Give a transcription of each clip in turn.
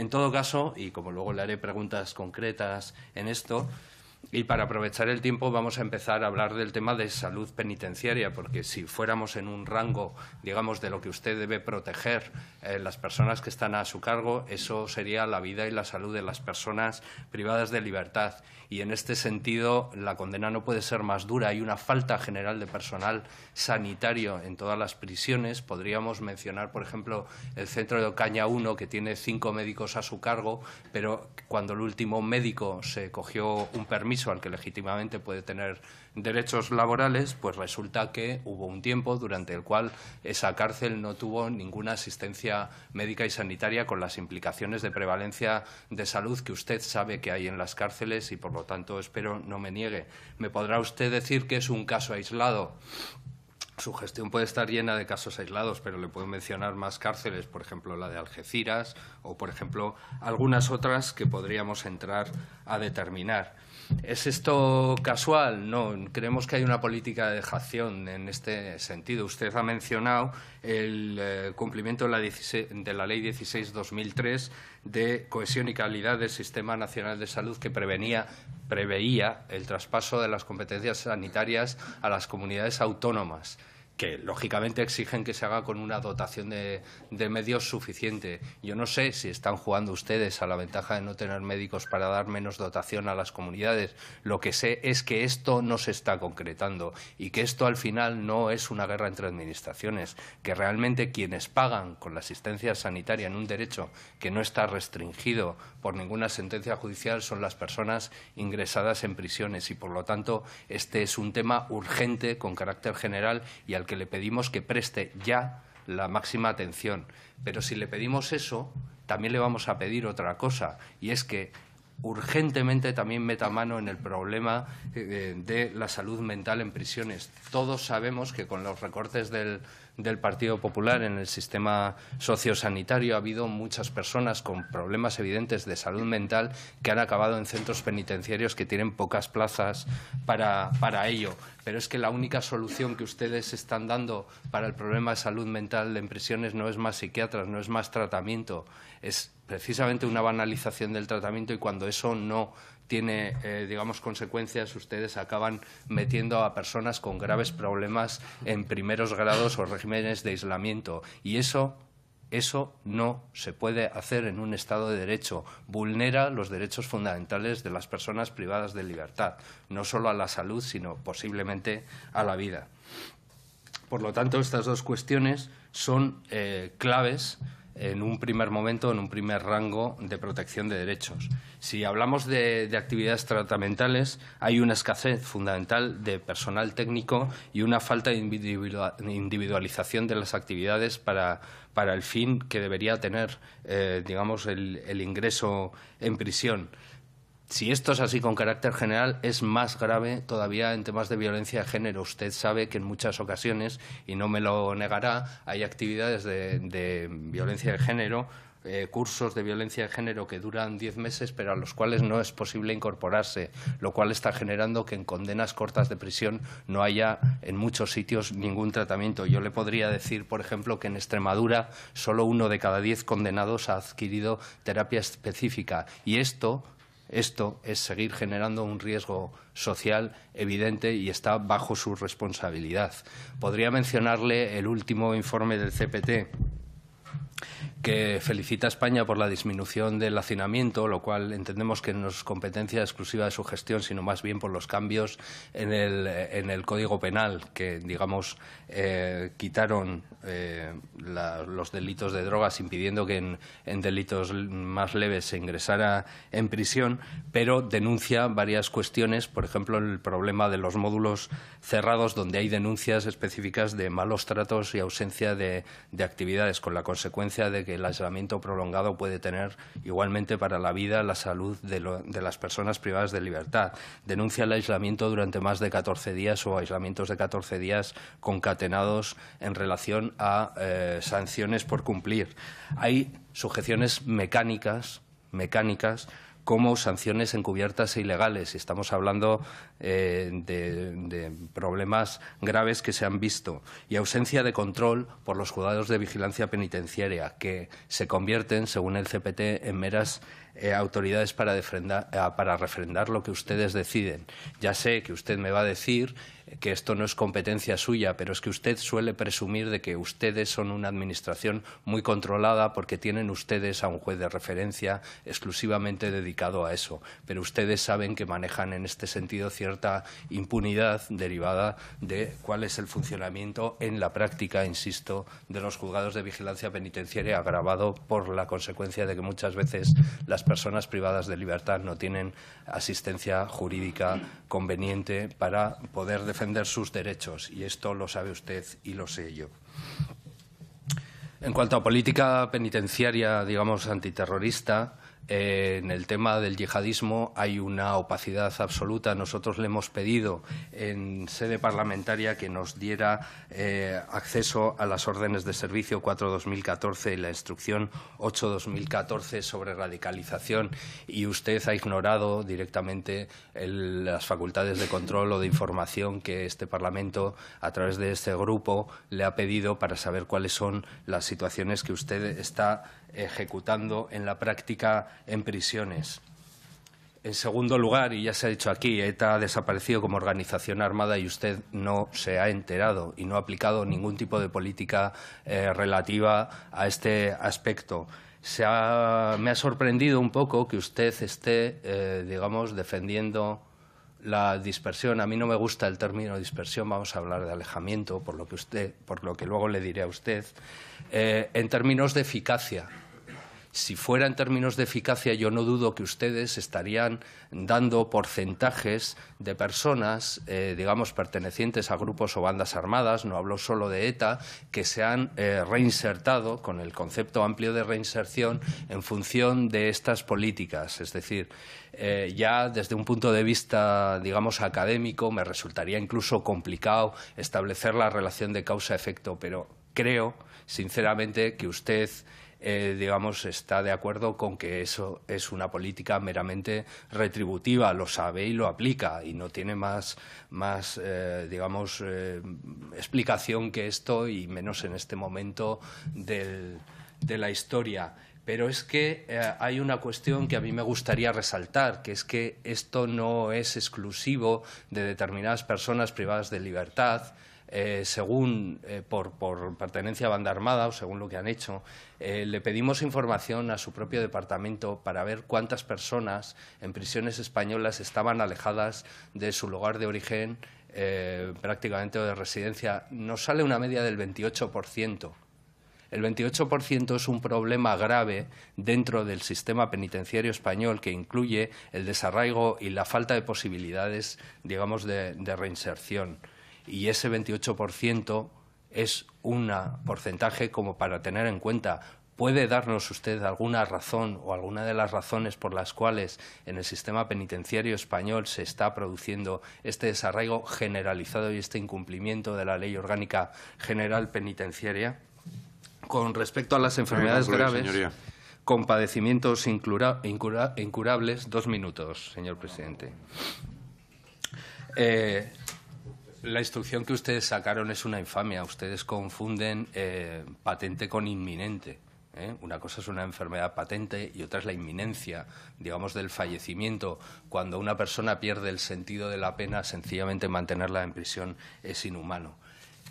En todo caso, y como luego le haré preguntas concretas en esto, y para aprovechar el tiempo vamos a empezar a hablar del tema de salud penitenciaria, porque si fuéramos en un rango, digamos, de lo que usted debe proteger eh, las personas que están a su cargo, eso sería la vida y la salud de las personas privadas de libertad. Y en este sentido, la condena no puede ser más dura. Hay una falta general de personal sanitario en todas las prisiones. Podríamos mencionar, por ejemplo, el centro de Ocaña 1, que tiene cinco médicos a su cargo, pero cuando el último médico se cogió un permiso, al que legítimamente puede tener derechos laborales, pues resulta que hubo un tiempo durante el cual esa cárcel no tuvo ninguna asistencia médica y sanitaria con las implicaciones de prevalencia de salud que usted sabe que hay en las cárceles y, por lo tanto, espero no me niegue. ¿Me podrá usted decir que es un caso aislado? Su gestión puede estar llena de casos aislados, pero le puedo mencionar más cárceles, por ejemplo la de Algeciras o, por ejemplo, algunas otras que podríamos entrar a determinar. ¿Es esto casual? No, creemos que hay una política de dejación en este sentido. Usted ha mencionado el eh, cumplimiento de la, 16, de Ley 16-2003 de cohesión y calidad del Sistema Nacional de Salud que prevenía, preveía el traspaso de las competencias sanitarias a las comunidades autónomas que lógicamente exigen que se haga con una dotación de, medios suficiente. Yo no sé si están jugando ustedes a la ventaja de no tener médicos para dar menos dotación a las comunidades. Lo que sé es que esto no se está concretando y que esto al final no es una guerra entre administraciones, que realmente quienes pagan con la asistencia sanitaria en un derecho que no está restringido por ninguna sentencia judicial son las personas ingresadas en prisiones y por lo tanto este es un tema urgente con carácter general y al que le pedimos que preste ya la máxima atención. Pero si le pedimos eso, también le vamos a pedir otra cosa, y es que urgentemente también meta mano en el problema eh, de la salud mental en prisiones. Todos sabemos que con los recortes del, del Partido Popular en el sistema sociosanitario. Ha habido muchas personas con problemas evidentes de salud mental que han acabado en centros penitenciarios que tienen pocas plazas para, para ello. Pero es que la única solución que ustedes están dando para el problema de salud mental en prisiones no es más psiquiatras, no es más tratamiento, es precisamente una banalización del tratamiento y cuando eso no tiene, eh, digamos, consecuencias, ustedes acaban metiendo a personas con graves problemas en primeros grados o regímenes de aislamiento. Y eso no se puede hacer en un Estado de Derecho. Vulnera los derechos fundamentales de las personas privadas de libertad, no solo a la salud, sino posiblemente a la vida. Por lo tanto, estas dos cuestiones son eh, claves en un primer momento, en un primer rango de protección de derechos. Si hablamos de, actividades tratamentales, hay una escasez fundamental de personal técnico y una falta de individualización de las actividades para, el fin que debería tener, eh, digamos, el ingreso en prisión si esto es así con carácter general, es más grave todavía en temas de violencia de género. Usted sabe que en muchas ocasiones, y no me lo negará, hay actividades de, violencia de género eh, cursos de violencia de género que duran diez meses, pero a los cuales no es posible incorporarse, lo cual está generando que en condenas cortas de prisión no haya en muchos sitios ningún tratamiento. Yo le podría decir, por ejemplo, que en Extremadura solo uno de cada diez condenados ha adquirido terapia específica y esto esto es seguir generando un riesgo social evidente y está bajo su responsabilidad. Podría mencionarle el último informe del CPT que felicita a España por la disminución del hacinamiento, lo cual entendemos que no es competencia exclusiva de su gestión, sino más bien por los cambios en el, en el Código Penal, que, digamos, eh, quitaron eh, los delitos de drogas, impidiendo que en, delitos más leves se ingresara en prisión, pero denuncia varias cuestiones, por ejemplo, el problema de los módulos cerrados, donde hay denuncias específicas de malos tratos y ausencia de, de actividades, con la consecuencia de que el aislamiento prolongado puede tener igualmente para la vida, la salud de, las personas privadas de libertad. Denuncia el aislamiento durante más de 14 días o aislamientos de 14 días concatenados en relación a eh, sanciones por cumplir. Hay sujeciones mecánicas, mecánicas como sanciones encubiertas e ilegales. Y estamos hablando eh, de, problemas graves que se han visto y ausencia de control por los juzgados de vigilancia penitenciaria, que se convierten, según el CPT, en meras eh, autoridades para, eh, para refrendar lo que ustedes deciden. Ya sé que usted me va a decir que esto no es competencia suya, pero es que usted suele presumir de que ustedes son una administración muy controlada porque tienen ustedes a un juez de referencia exclusivamente dedicado a eso. Pero ustedes saben que manejan en este sentido cierta impunidad derivada de cuál es el funcionamiento en la práctica, insisto, de los juzgados de vigilancia penitenciaria agravado por la consecuencia de que muchas veces las personas privadas de libertad no tienen asistencia jurídica conveniente para poder defender sus derechos, y esto lo sabe usted y lo sé yo. En cuanto a política penitenciaria, digamos, antiterrorista, en el tema del yihadismo hay una opacidad absoluta. Nosotros le hemos pedido en sede parlamentaria que nos diera eh, acceso a las órdenes de servicio 4-2014 y la instrucción 8-2014 sobre radicalización y usted ha ignorado directamente las facultades de control o de información que este Parlamento, a través de este grupo, le ha pedido para saber cuáles son las situaciones que usted está ejecutando en la práctica en prisiones. En segundo lugar, y ya se ha dicho aquí, ETA ha desaparecido como organización armada y usted no se ha enterado y no ha aplicado ningún tipo de política eh, relativa a este aspecto. me ha sorprendido un poco que usted esté, eh, digamos, defendiendo la dispersión, a mí no me gusta el término dispersión, vamos a hablar de alejamiento, por lo que, usted, por lo que luego le diré a usted, eh, en términos de eficacia si fuera en términos de eficacia, yo no dudo que ustedes estarían dando porcentajes de personas, eh, digamos, pertenecientes a grupos o bandas armadas, no hablo solo de ETA, que se han eh, reinsertado con el concepto amplio de reinserción en función de estas políticas. Es decir, eh, ya desde un punto de vista, digamos, académico, me resultaría incluso complicado establecer la relación de causa-efecto, pero creo, sinceramente, que usted eh, digamos, está de acuerdo con que eso es una política meramente retributiva, lo sabe y lo aplica, y no tiene más, eh, eh, explicación que esto, y menos en este momento de la historia pero es que hay una cuestión que a mí me gustaría resaltar, que es que esto no es exclusivo de determinadas personas privadas de libertad, eh, según eh, por, pertenencia a banda armada o según lo que han hecho, eh, le pedimos información a su propio departamento para ver cuántas personas en prisiones españolas estaban alejadas de su lugar de origen eh, prácticamente o de residencia. Nos sale una media del 28%. El 28% es un problema grave dentro del sistema penitenciario español que incluye el desarraigo y la falta de posibilidades, digamos, de reinserción y ese 28% es un porcentaje como para tener en cuenta. ¿Puede darnos usted alguna razón o alguna de las razones por las cuales en el sistema penitenciario español se está produciendo este desarraigo generalizado y este incumplimiento de la Ley Orgánica General Penitenciaria? Con respecto a las enfermedades graves, con padecimientos incurables, dos minutos, señor presidente. Eh, la instrucción que ustedes sacaron es una infamia. Ustedes confunden eh, patente con inminente. ¿eh? Una cosa es una enfermedad patente y otra es la inminencia, digamos, del fallecimiento. Cuando una persona pierde el sentido de la pena, sencillamente mantenerla en prisión es inhumano.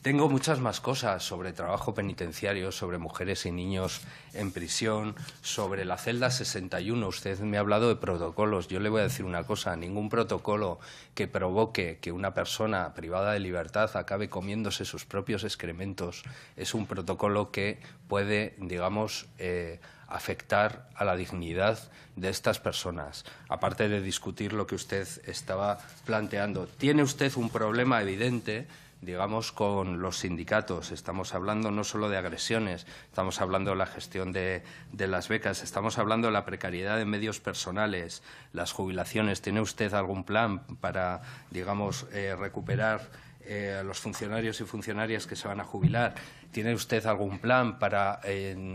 Tengo muchas más cosas sobre trabajo penitenciario, sobre mujeres y niños en prisión, sobre la celda 61. Usted me ha hablado de protocolos. Yo le voy a decir una cosa. Ningún protocolo que provoque que una persona privada de libertad acabe comiéndose sus propios excrementos es un protocolo que puede, digamos, eh, afectar a la dignidad de estas personas, aparte de discutir lo que usted estaba planteando. Tiene usted un problema evidente digamos, con los sindicatos. Estamos hablando no solo de agresiones, estamos hablando de la gestión de, de, las becas, estamos hablando de la precariedad de medios personales, las jubilaciones. ¿Tiene usted algún plan para, digamos, eh, recuperar eh, a los funcionarios y funcionarias que se van a jubilar? ¿Tiene usted algún plan para,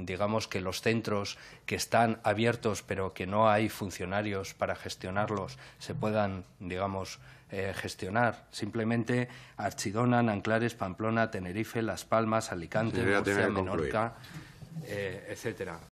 digamos, que los centros que están abiertos pero que no hay funcionarios para gestionarlos se puedan, digamos, eh, gestionar? Simplemente Archidona, Anclares, Pamplona, Tenerife, Las Palmas, Alicante, Murcia, Menorca, eh, etcétera.